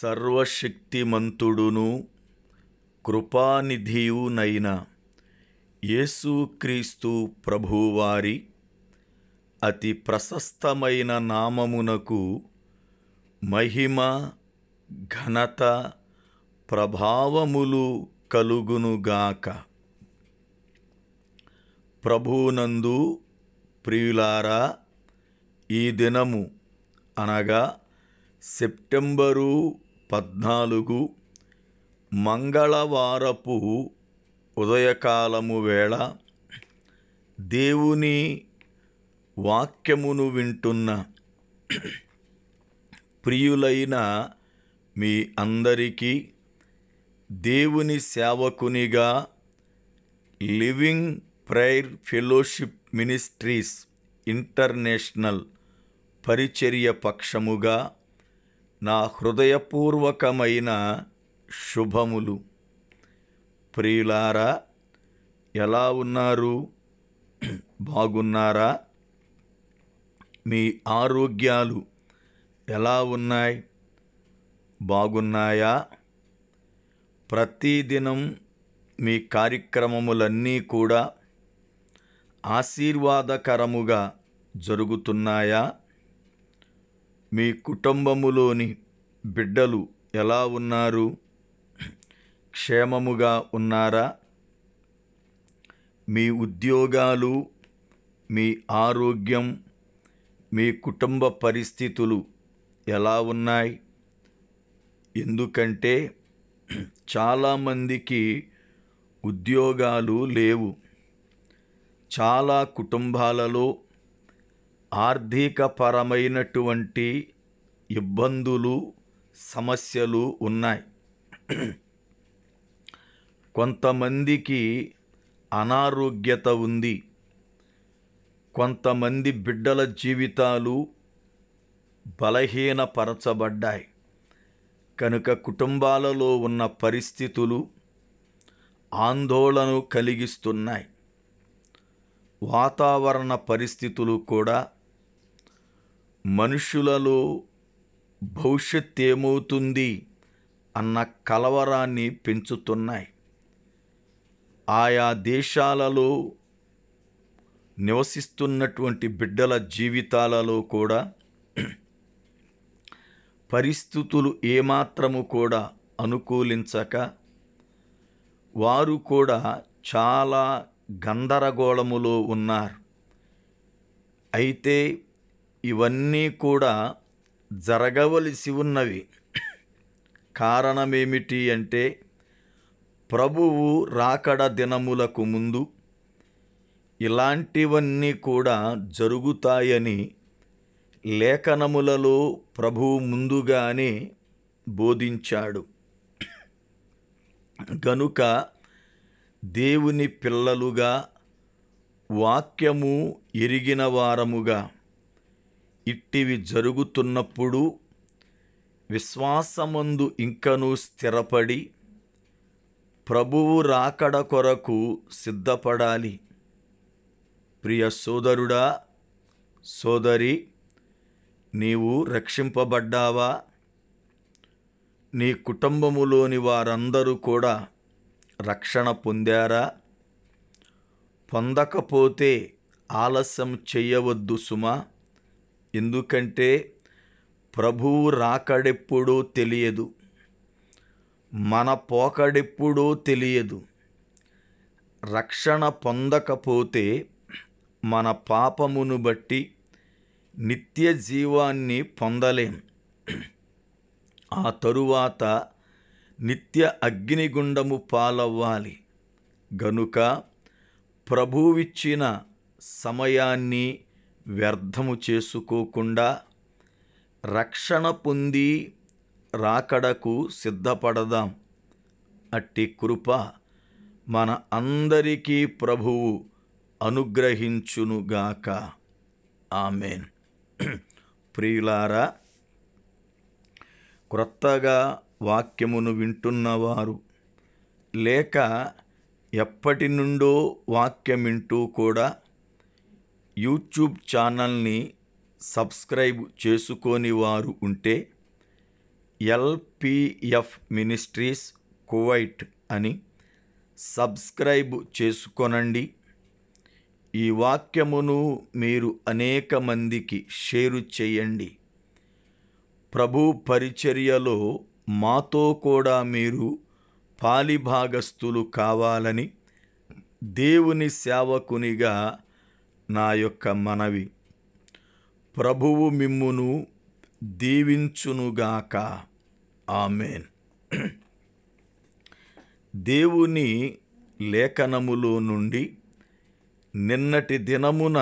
సర్వశక్తిమంతుడును కృపానిధియునైన యేసుక్రీస్తు ప్రభువారి అతి ప్రశస్తమైన నామమునకు మహిమ ఘనత ప్రభావములు కలుగునుగాక ప్రభునందు ప్రియులారా ఈ దినము అనగా సెప్టెంబరు పద్నాలుగు మంగళవారపు ఉదయకాలము వేళ దేవుని వాక్యమును వింటున్న ప్రియులైన మీ అందరికీ దేవుని సేవకునిగా living prayer fellowship ministries international పరిచర్య పక్షముగా నా హృదయపూర్వకమైన శుభములు ప్రియులారా ఎలా ఉన్నారు బాగున్నారా మీ ఆరోగ్యాలు ఎలా ఉన్నాయి బాగున్నాయా ప్రతిదినం మీ కార్యక్రమములన్నీ కూడా ఆశీర్వాదకరముగా జరుగుతున్నాయా మీ కుటుంబములోని బిడ్డలు ఎలా ఉన్నారు క్షేమముగా ఉన్నారా మీ ఉద్యోగాలు మీ ఆరోగ్యం మీ కుటుంబ పరిస్థితులు ఎలా ఉన్నాయి ఎందుకంటే చాలామందికి ఉద్యోగాలు లేవు చాలా కుటుంబాలలో ఆర్థికపరమైనటువంటి ఇబ్బందులు సమస్యలు ఉన్నాయి కొంతమందికి అనారోగ్యత ఉంది కొంతమంది బిడ్డల జీవితాలు బలహీనపరచబడ్డాయి కనుక కుటుంబాలలో ఉన్న పరిస్థితులు ఆందోళన కలిగిస్తున్నాయి వాతావరణ పరిస్థితులు కూడా మనుష్యులలో భవిష్యత్ ఏమవుతుంది అన్న కలవరాన్ని పెంచుతున్నాయి ఆయా దేశాలలో నివసిస్తున్నటువంటి బిడ్డల జీవితాలలో కూడా పరిస్థితులు ఏమాత్రము కూడా అనుకూలించక వారు కూడా చాలా గందరగోళములో ఉన్నారు అయితే ఇవన్నీ కూడా జరగవలసి ఉన్నవి కారణమేమిటి అంటే ప్రభువు రాకడ దినములకు ముందు ఇలాంటివన్నీ కూడా జరుగుతాయని లేఖనములలో ప్రభువు ముందుగానే బోధించాడు గనుక దేవుని పిల్లలుగా వాక్యము ఎరిగిన వారముగా ఇట్టివి జరుగుతున్నప్పుడు విశ్వాసమందు ఇంకనూ స్థిరపడి ప్రభువు రాకడ కొరకు సిద్ధపడాలి ప్రియ సోదరుడా సోదరి నీవు రక్షింపబడ్డావా నీ కుటుంబములోని వారందరూ కూడా రక్షణ పొందారా పొందకపోతే ఆలస్యం చేయవద్దు సుమా ఎందుకంటే ప్రభువు రాకడెప్పుడో తెలియదు మన పోకడెప్పుడో తెలియదు రక్షణ పొందకపోతే మన పాపమును బట్టి నిత్య జీవాన్ని పొందలేం ఆ తరువాత నిత్య అగ్నిగుండము పాలవ్వాలి గనుక ప్రభువిచ్చిన సమయాన్ని వ్యర్థము చేసుకోకుండా రక్షణ పొంది రాకడకు సిద్ధపడదాం అట్టి కృప మన అందరికీ ప్రభువు అనుగ్రహించునుగాక ఆమెన్ ప్రియులారా క్రొత్తగా వాక్యమును వింటున్నవారు లేక ఎప్పటి నుండో వాక్యం వింటూ కూడా యూట్యూబ్ ఛానల్ని సబ్స్క్రైబ్ చేసుకోని వారు ఉంటే ఎల్పిఎఫ్ మినిస్ట్రీస్ కువైట్ అని సబ్స్క్రైబ్ చేసుకొనండి ఈ వాక్యమును మీరు అనేక మందికి షేరు చేయండి ప్రభు పరిచర్యలో మాతో కూడా మీరు పాలిభాగస్థులు కావాలని దేవుని సేవకునిగా నా యొక్క మనవి ప్రభువు మిమ్మును దీవించునుగాక ఆమెన్ దేవుని లేఖనములో నుండి నిన్నటి దినమున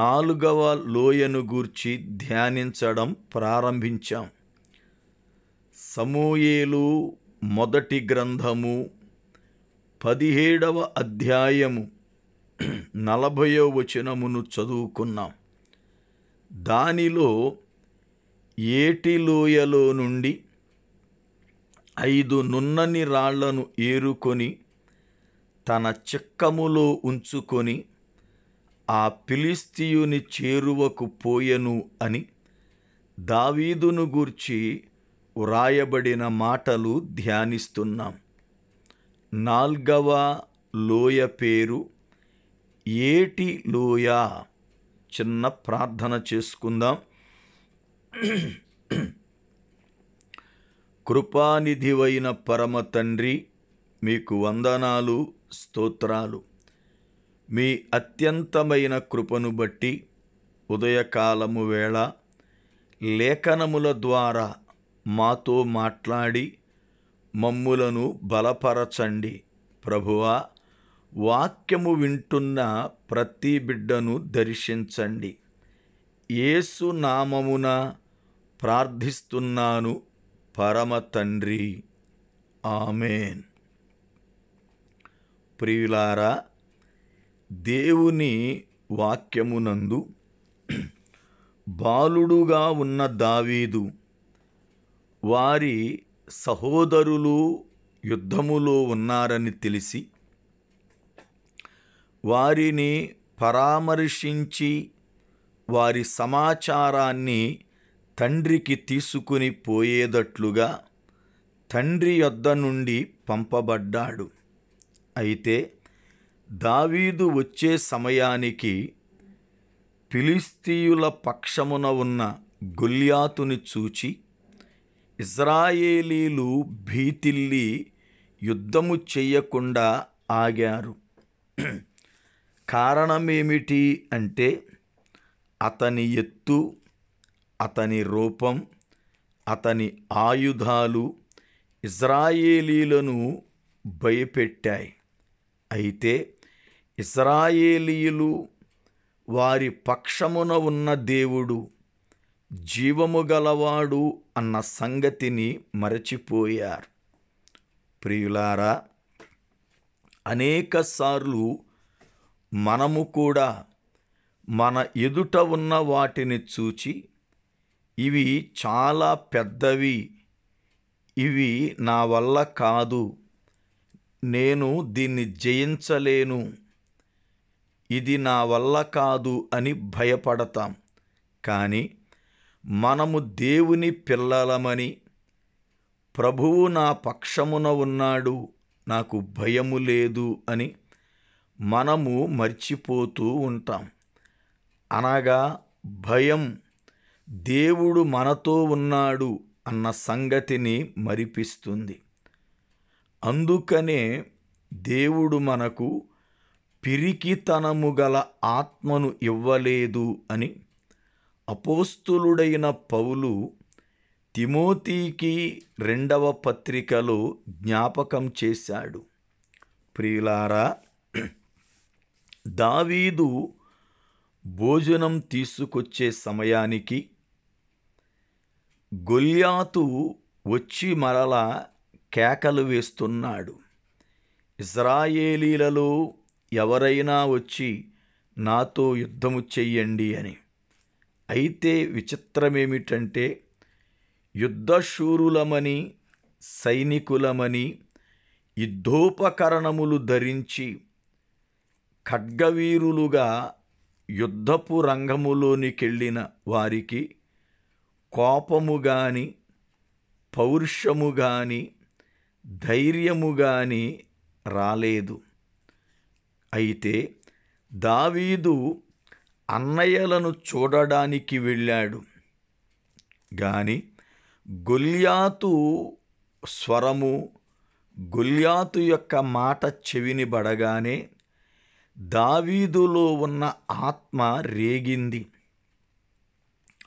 నాలుగవ లోయను గూర్చి ధ్యానించడం ప్రారంభించాం సమూయేలు మొదటి గ్రంథము పదిహేడవ అధ్యాయము నలభయో వచనమును చదువుకున్నాం దానిలో ఏటిలోయలో నుండి ఐదు నున్నని రాళ్లను ఏరుకొని తన చెక్కములో ఉంచుకొని ఆ పిలిస్తీయుని చేరువకు పోయెను అని దావీదును గూర్చి వ్రాయబడిన మాటలు ధ్యానిస్తున్నాం నాల్గవ లోయ పేరు ఏటి లోయ చిన్న ప్రార్థన చేసుకుందాం కృపానిధివైన పరమ తండ్రి మీకు వందనాలు స్తోత్రాలు మీ అత్యంతమైన కృపను బట్టి ఉదయకాలము వేళ లేఖనముల ద్వారా మాతో మాట్లాడి మమ్ములను బలపరచండి ప్రభువా వాక్యము వింటున్న ప్రతి బిడ్డను దర్శించండి ఏసు నామమున ప్రార్థిస్తున్నాను పరమ తండ్రి ఆమెన్ ప్రియులారా దేవుని వాక్యమునందు బాలుడుగా ఉన్న దావీదు వారి సహోదరులు యుద్ధములో ఉన్నారని తెలిసి వారిని పరామర్శించి వారి సమాచారాన్ని తండ్రికి తీసుకుని పోయేదట్లుగా తండ్రి యొద్ద నుండి పంపబడ్డాడు అయితే దావీదు వచ్చే సమయానికి ఫిలిస్తీయుల పక్షమున ఉన్న గుల్యాతుని చూచి ఇజ్రాయేలీలు భీతిల్లి యుద్ధము చెయ్యకుండా ఆగారు కారణమేమిటి అంటే అతని ఎత్తు అతని రూపం అతని ఆయుధాలు ఇజ్రాయేలీలను భయపెట్టాయి అయితే ఇజ్రాయేలీలు వారి పక్షమున ఉన్న దేవుడు జీవము గలవాడు అన్న సంగతిని మరచిపోయారు ప్రియులారా అనేకసార్లు మనము కూడా మన ఎదుట ఉన్న వాటిని చూచి ఇవి చాలా పెద్దవి ఇవి నా వల్ల కాదు నేను దీన్ని జయించలేను ఇది నా వల్ల కాదు అని భయపడతాం కానీ మనము దేవుని పిల్లలమని ప్రభువు నా పక్షమున ఉన్నాడు నాకు భయము లేదు అని మనము మర్చిపోతూ ఉంటాం అనగా భయం దేవుడు మనతో ఉన్నాడు అన్న సంగతిని మరిపిస్తుంది అందుకనే దేవుడు మనకు పిరికితనము గల ఆత్మను ఇవ్వలేదు అని అపోస్తులుడైన పౌలు తిమోతికి రెండవ పత్రికలో జ్ఞాపకం చేశాడు ప్రియులారా దావీదు భోజనం తీసుకొచ్చే సమయానికి గొల్యాతు వచ్చి మరల కేకలు వేస్తున్నాడు ఇజ్రాయేలీలలో ఎవరైనా వచ్చి నాతో యుద్ధము చెయ్యండి అని అయితే విచిత్రమేమిటంటే యుద్ధశూరులమని సైనికులమని యుద్ధోపకరణములు ధరించి ఖడ్గవీరులుగా యుద్ధపు రంగములోనికెళ్ళిన వారికి కోపము గాని పౌరుషము గాని ధైర్యము గాని రాలేదు అయితే దావీదు అన్నయ్యలను చూడడానికి వెళ్ళాడు గాని గొల్యాతు స్వరము గొల్యాతు యొక్క మాట చెవిని బడగానే దావీదులో ఉన్న ఆత్మ రేగింది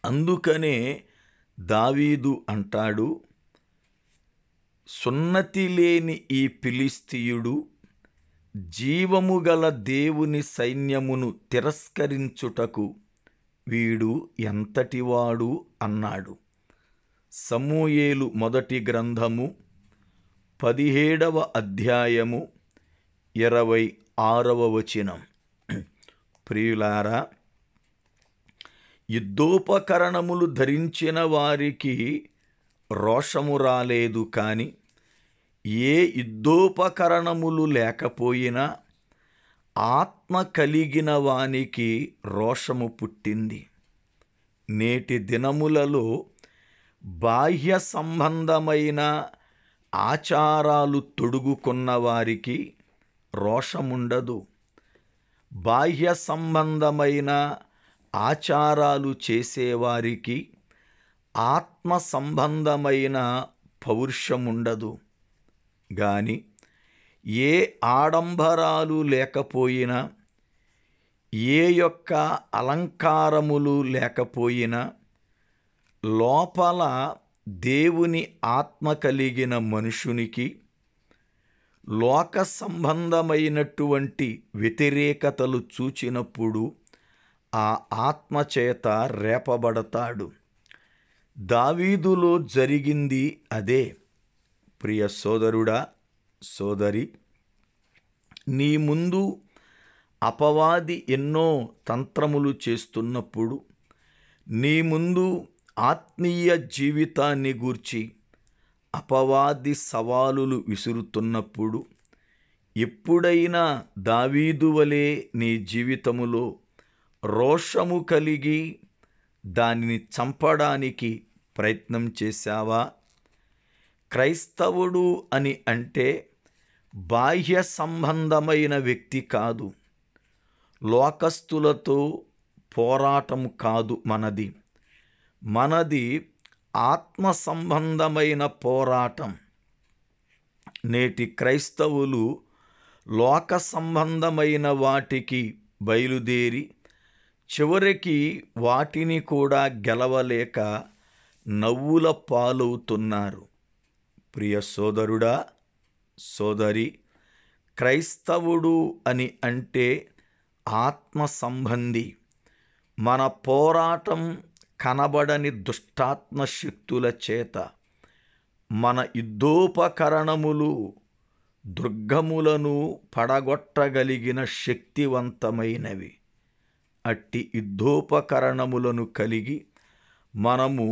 అందుకనే దావీదు అంటాడు సున్నతి లేని ఈ పిలిస్తీయుడు జీవము గల దేవుని సైన్యమును తిరస్కరించుటకు వీడు ఎంతటివాడు అన్నాడు సమూయేలు మొదటి గ్రంథము పదిహేడవ అధ్యాయము ఇరవై ఆరవ వచనం ప్రియులారా యుద్ధోపకరణములు ధరించిన వారికి రోషము రాలేదు కానీ ఏ యుద్ధోపకరణములు లేకపోయినా ఆత్మ కలిగిన వానికి రోషము పుట్టింది నేటి దినములలో బాహ్య సంబంధమైన ఆచారాలు తొడుగుకున్న వారికి రోషముండదు బాహ్య సంబంధమైన ఆచారాలు చేసేవారికి ఆత్మ సంబంధమైన పౌరుషముండదు గాని ఏ ఆడంబరాలు లేకపోయినా ఏ యొక్క అలంకారములు లేకపోయినా లోపల దేవుని ఆత్మ కలిగిన మనుషునికి లోక సంబంధమైనటువంటి వ్యతిరేకతలు చూచినప్పుడు ఆ ఆత్మచేత రేపబడతాడు దావీదులో జరిగింది అదే ప్రియ సోదరుడా సోదరి నీ ముందు అపవాది ఎన్నో తంత్రములు చేస్తున్నప్పుడు నీ ముందు ఆత్మీయ జీవితాన్ని గూర్చి అపవాది సవాలులు విసురుతున్నప్పుడు ఎప్పుడైనా దావీదు నీ జీవితములో రోషము కలిగి దానిని చంపడానికి ప్రయత్నం చేశావా క్రైస్తవుడు అని అంటే బాహ్య సంబంధమైన వ్యక్తి కాదు లోకస్తులతో పోరాటం కాదు మనది మనది ఆత్మ సంబంధమైన పోరాటం నేటి క్రైస్తవులు లోక సంబంధమైన వాటికి బయలుదేరి చివరికి వాటిని కూడా గెలవలేక నవ్వుల పాలవుతున్నారు ప్రియ సోదరుడా సోదరి క్రైస్తవుడు అని అంటే ఆత్మ సంబంధి మన పోరాటం కనబడని దుష్టాత్మ శక్తుల చేత మన యుద్ధోపకరణములు దుర్గములను పడగొట్టగలిగిన శక్తివంతమైనవి అట్టి యుద్ధోపకరణములను కలిగి మనము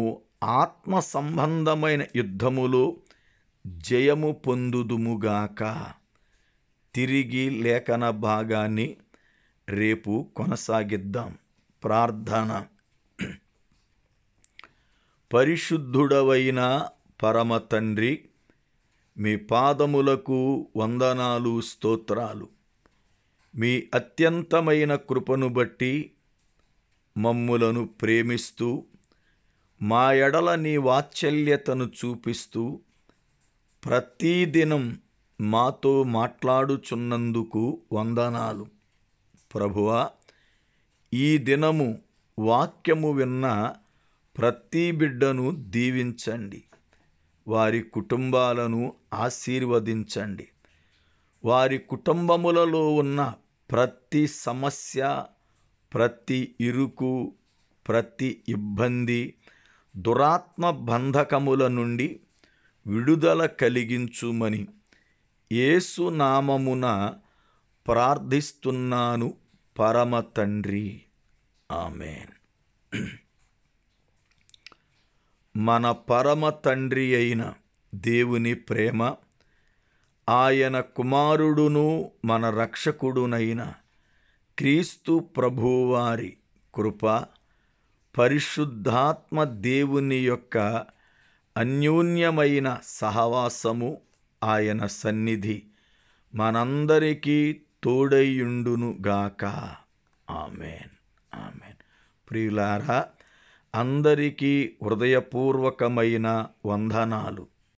ఆత్మ సంబంధమైన యుద్ధములో జయము పొందుదుముగాక తిరిగి లేఖన భాగాన్ని రేపు కొనసాగిద్దాం ప్రార్థన పరిశుద్ధుడవైన పరమ తండ్రి మీ పాదములకు వందనాలు స్తోత్రాలు మీ అత్యంతమైన కృపను బట్టి మమ్ములను ప్రేమిస్తూ మా ఎడల నీ వాత్సల్యతను చూపిస్తూ ప్రతిదినం మాతో మాట్లాడుచున్నందుకు వందనాలు ప్రభువా ఈ దినము వాక్యము విన్న ప్రతి బిడ్డను దీవించండి వారి కుటుంబాలను ఆశీర్వదించండి వారి కుటుంబములలో ఉన్న ప్రతి సమస్య ప్రతి ఇరుకు ప్రతి ఇబ్బంది దురాత్మ బంధకముల నుండి విడుదల కలిగించుమని నామమున ప్రార్థిస్తున్నాను పరమ తండ్రి ఆమెన్ మన పరమ తండ్రి అయిన దేవుని ప్రేమ ఆయన కుమారుడును మన రక్షకుడునైన క్రీస్తు ప్రభువారి కృప పరిశుద్ధాత్మ దేవుని యొక్క అన్యోన్యమైన సహవాసము ఆయన సన్నిధి మనందరికీ తోడయ్యుండునుగాక ఆమెన్ ఆమెన్ ప్రియులారా అందరికీ హృదయపూర్వకమైన వందనాలు